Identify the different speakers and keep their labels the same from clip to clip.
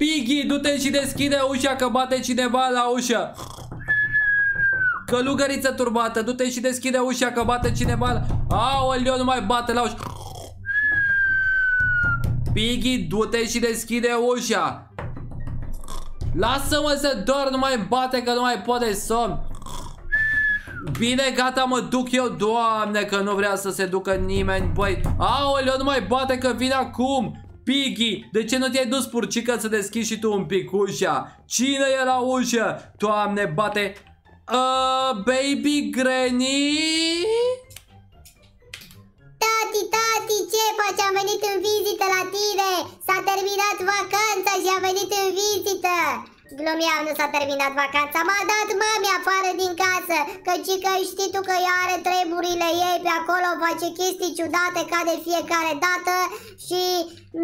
Speaker 1: Piggy, du-te și deschide ușa că bate cineva la ușă. Călugăriță turbată, du-te și deschide ușa că bate cineva la... Aoleu, nu mai bate la ușă. Piggy, du-te și deschide ușa. Lasă-mă să dor, nu mai bate că nu mai poate somn. Bine, gata, mă duc eu, doamne, că nu vrea să se ducă nimeni, băi Aoleu, nu mai bate că vine acum Piki, de ce nu te-ai dus, purcica să deschizi și tu un pic ușa? Cine e la ușă? Doamne, bate... Uh, baby Granny?
Speaker 2: Tati, tati, ce faci? Am venit în vizită la tine! S-a terminat Glumeam, nu s-a terminat vacanța. M-a dat mami afară din casă, căci că știi tu că ea are treburile ei pe acolo, face chestii ciudate ca de fiecare dată și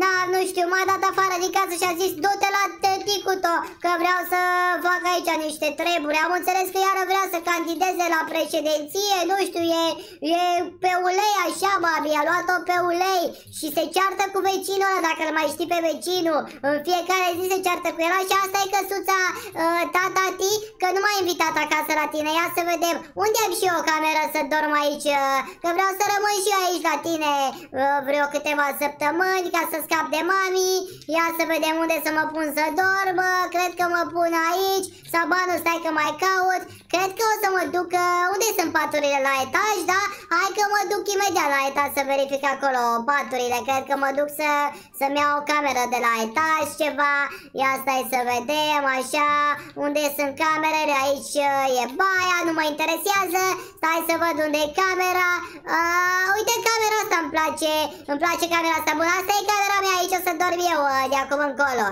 Speaker 2: na, nu știu, m-a dat afară din casă și a zis du-te la tăticuto că vreau să fac aici niște treburi. Am înțeles că iară vrea să candideze la președinție, nu știu, e, e pe ulei așa, mami, a luat-o pe ulei și se ceartă cu vecinul ăla, dacă îl mai știi pe vecinul. În fiecare zi se ceartă cu el și asta e că căsuța uh, tata, ti, că nu m-ai invitat acasă la tine. Ia să vedem. Unde am și eu o cameră să dorm aici? Uh, că vreau să rămân și eu aici la tine uh, vreo câteva săptămâni ca să scap de mami. Ia să vedem unde să mă pun să dorm. Uh, cred că mă pun aici. Sabanu, stai că mai caut. Cred că o să mă duc... Uh, unde sunt paturile la etaj, da? Hai că mă duc imediat la etaj să verific acolo paturile. Cred că mă duc să, să-mi iau o cameră de la etaj ceva. Ia stai să vedem, așa. Unde sunt camerele? Aici e baia, nu mă interesează. Stai să văd unde e camera. Uh, uite, camera asta îmi place. Îmi place camera asta. Bun, asta e camera mea aici. O să dorm eu uh, de acum încolo.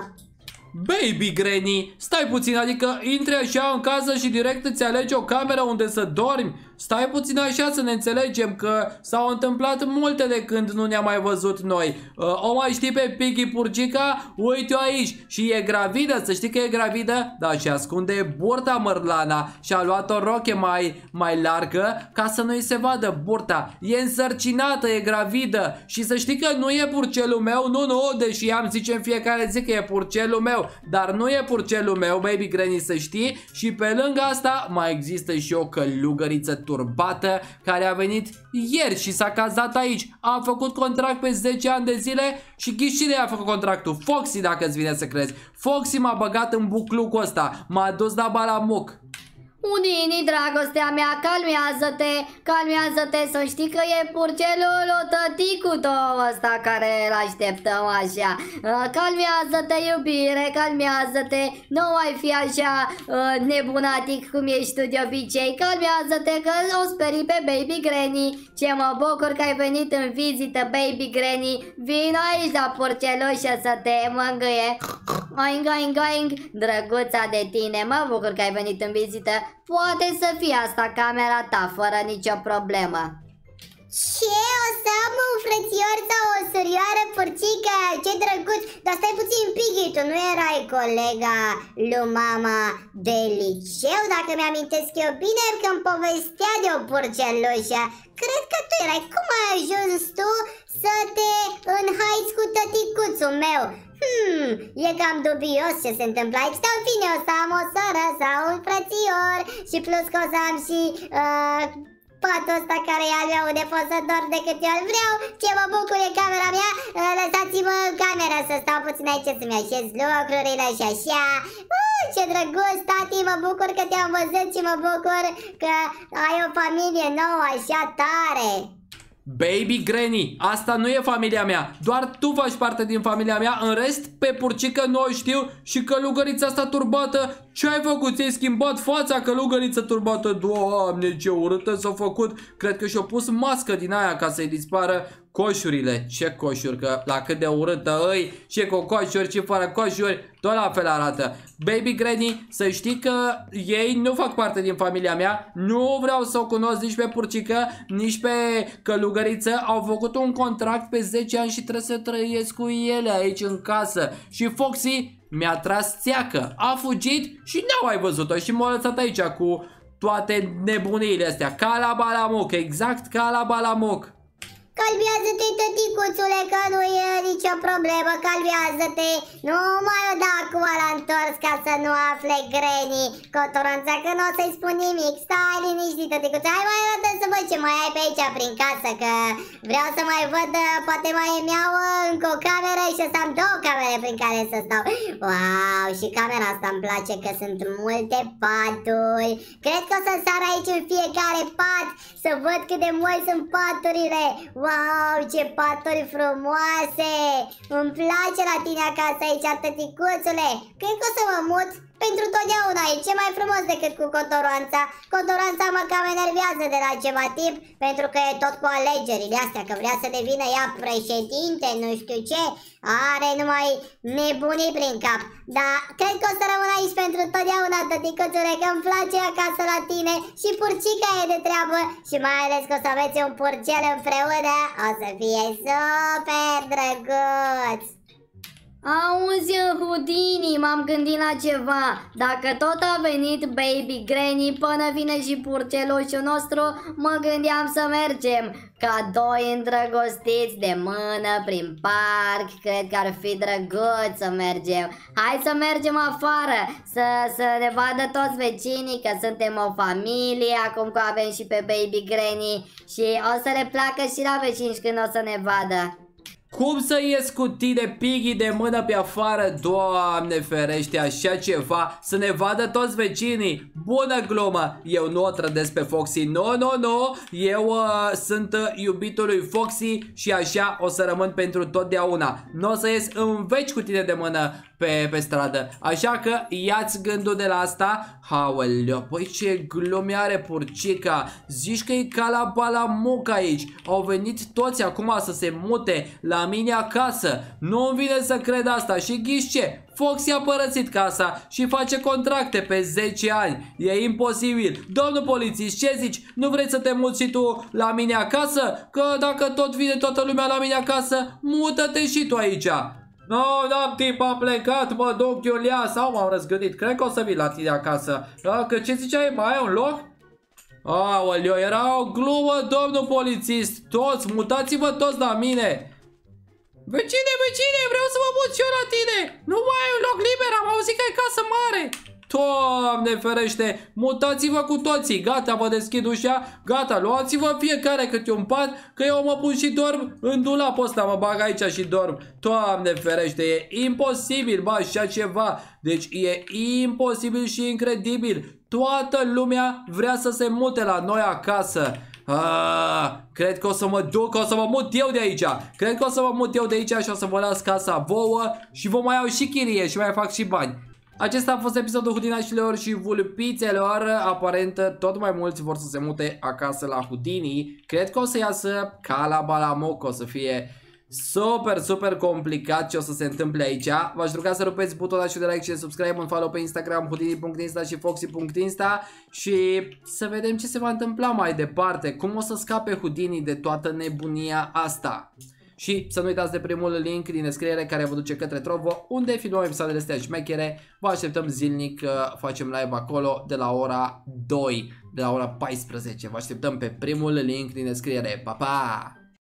Speaker 1: Baby Granny, stai puțin, adică intri așa în casă și direct îți alegi o cameră unde să dormi? Stai puțin așa să ne înțelegem că s-au întâmplat multe de când nu ne-am mai văzut noi. Uh, o mai știi pe Piggy Purgica? Uite-o aici și e gravidă, să știi că e gravidă, dar și ascunde burta mărlana și a luat o roche mai, mai largă ca să nu-i se vadă burta. E însărcinată, e gravidă și să știi că nu e purcelul meu, nu, nu, deși am zice în fiecare zi că e purcelul meu, dar nu e purcelul meu, baby granny, să știi. Și pe lângă asta mai există și o călugăriță turcă turbată care a venit ieri și s-a cazat aici. A făcut contract pe 10 ani de zile și ghișirea a făcut contractul. Foxy dacă îți vine să crezi. Foxy m-a băgat în buclucul ăsta. M-a dus la balamuc.
Speaker 3: Unii, dragostea mea, calmează-te, calmează-te să știi că e purcelul cu tău ăsta care îl așteptăm așa. Ă, calmează-te, iubire, calmează-te, nu mai fi așa ă, nebunatic cum ești tu de obicei. Calmează-te că o speri pe Baby Granny. Ce mă bucur că ai venit în vizită, Baby Granny. Vino aici la purcelușă să te mângâie. Oing, oing, oing, drăguța de tine, mă bucur că ai venit în vizită. Poate să fie asta camera ta, fără nicio problemă. Ce? O să am
Speaker 2: un frățior sau o surioară porcică? Ce drăguț! Dar stai puțin, Piggy, tu nu erai colega lui mama de liceu, dacă mi-amintesc eu bine, când povestea de o porcelușă Cred că tu erai. Cum ai ajuns tu să te înhaiți cu tăticuțul meu? Hmm, e cam dubios ce se întâmplă aici, dar în fine o să am o soră sau un frățior și plus că o să am și... Uh, patul ăsta care e al meu unde pot să dorm de câte ori vreau Ce mă bucur e camera mea uh, Lăsați-mă camera să stau puțin aici să-mi așez lucrurile și așa uh, ce drăguț, tati, mă bucur că te-am văzut și mă bucur că ai o familie nouă așa tare
Speaker 1: Baby Granny, asta nu e familia mea Doar tu faci parte din familia mea În rest, pe purcică nu o știu Și călugărița asta turbată Ce ai făcut? Ți-ai schimbat fața călugăriță turbată Doamne, ce urâtă s-a făcut Cred că și-a pus mască din aia ca să-i dispară coșurile, ce coșuri, că la cât de urâtă îi, ce cu coșuri, ce fără coșuri, tot la fel arată. Baby Granny, să știi că ei nu fac parte din familia mea, nu vreau să o cunosc nici pe purcică, nici pe călugăriță, au făcut un contract pe 10 ani și trebuie să trăiesc cu ele aici în casă. Și Foxy mi-a tras țeacă, a fugit și n-au mai văzut-o și m-a lăsat aici cu toate nebuniile astea, ca la balamuc, exact ca la balamuc calvează
Speaker 2: te tăticuțule, că nu e nicio problemă, calvează te Nu mai o da cu la întors ca să nu afle greni, Cotoranța că nu o să-i spun nimic, stai liniștit, tăticuțule, Hai mai arată să văd ce mai ai pe aici prin casă, că vreau să mai văd, uh, poate mai îmi iau uh, încă o cameră și să am două camere prin care să stau. Wow, și camera asta îmi place că sunt multe paturi. Cred că o să sar aici în fiecare pat să văd cât de mult sunt paturile. Wow! Wow, ce paturi frumoase! Îmi place la tine acasă aici, tăticuțule! Cred că o să mă mut? Pentru totdeauna e ce mai frumos decât cu cotoranța. Cotoranța mă cam enervează de la ceva timp, pentru că e tot cu alegerile astea, că vrea să devină ea președinte, nu știu ce. Are numai nebunii prin cap. Dar cred că o să rămân aici pentru totdeauna, tăticuțule, că îmi place acasă la tine și purcica e de treabă. Și mai ales că o să aveți un purcel împreună, o să
Speaker 3: fie super drăguț. Auzi, Houdini, m-am gândit la ceva. Dacă tot a venit Baby Granny până vine și purcelușul nostru, mă gândeam să mergem. Ca doi îndrăgostiți de mână prin parc, cred că ar fi drăguț să mergem. Hai să mergem afară, să, să ne vadă toți vecinii că suntem o familie, acum că avem și pe Baby Granny și o să le placă și la vecini când o să ne vadă.
Speaker 1: Cum să ies cu tine, Piggy, de mână pe afară? Doamne ferește, așa ceva, să ne vadă toți vecinii. Bună glumă, eu nu o trădesc pe Foxy, no, no, no, eu uh, sunt uh, iubitul lui Foxy și așa o să rămân pentru totdeauna. Nu o să ies în veci cu tine de mână pe, pe stradă. Așa că ia-ți gândul de la asta. Haoleo, păi ce glume are purcica. Zici că e ca la balamuc aici. Au venit toți acum să se mute la la mine acasă. Nu-mi vine să cred asta și ghiși ce? Foxy a părăsit casa și face contracte pe 10 ani. E imposibil. Domnul polițist, ce zici? Nu vrei să te muți și tu la mine acasă? Că dacă tot vine toată lumea la mine acasă, mută-te și tu aici. Nu, no, n-am timp, am plecat, mă duc, Iulia, sau m-am răzgândit, cred că o să vin la tine acasă. Că ce ziceai, mai ai un loc? Aoleo, era o glumă, domnul polițist, toți, mutați-vă toți la mine. Vecine, vecine, vreau să mă mut și eu la tine! Nu mai ai un loc liber, am auzit că e casă mare! Doamne ferește, mutați-vă cu toții, gata, vă deschid ușa, gata, luați-vă fiecare câte un pat, că eu mă pun și dorm în dulap ăsta, mă bag aici și dorm. Doamne ferește, e imposibil, ba așa ceva, deci e imposibil și incredibil, toată lumea vrea să se mute la noi acasă. A, ah, cred că o să mă duc, o să mă mut eu de aici. Cred că o să mă mut eu de aici și o să vă las casa vouă și vă mai iau și chirie și mai fac și bani. Acesta a fost episodul Hudinașilor și vulpițelor. Aparent, tot mai mulți vor să se mute acasă la hudinii Cred că o să iasă ca la Balamoc, o să fie super, super complicat ce o să se întâmple aici. V-aș ruga să rupeți butonul și de like și de subscribe, un follow pe Instagram, hudini.insta și foxy.insta și să vedem ce se va întâmpla mai departe, cum o să scape Houdini de toată nebunia asta. Și să nu uitați de primul link din descriere care vă duce către Trovo, unde filmăm episoadele astea șmechere. Vă așteptăm zilnic, uh, facem live acolo de la ora 2, de la ora 14. Vă așteptăm pe primul link din descriere. Pa, pa!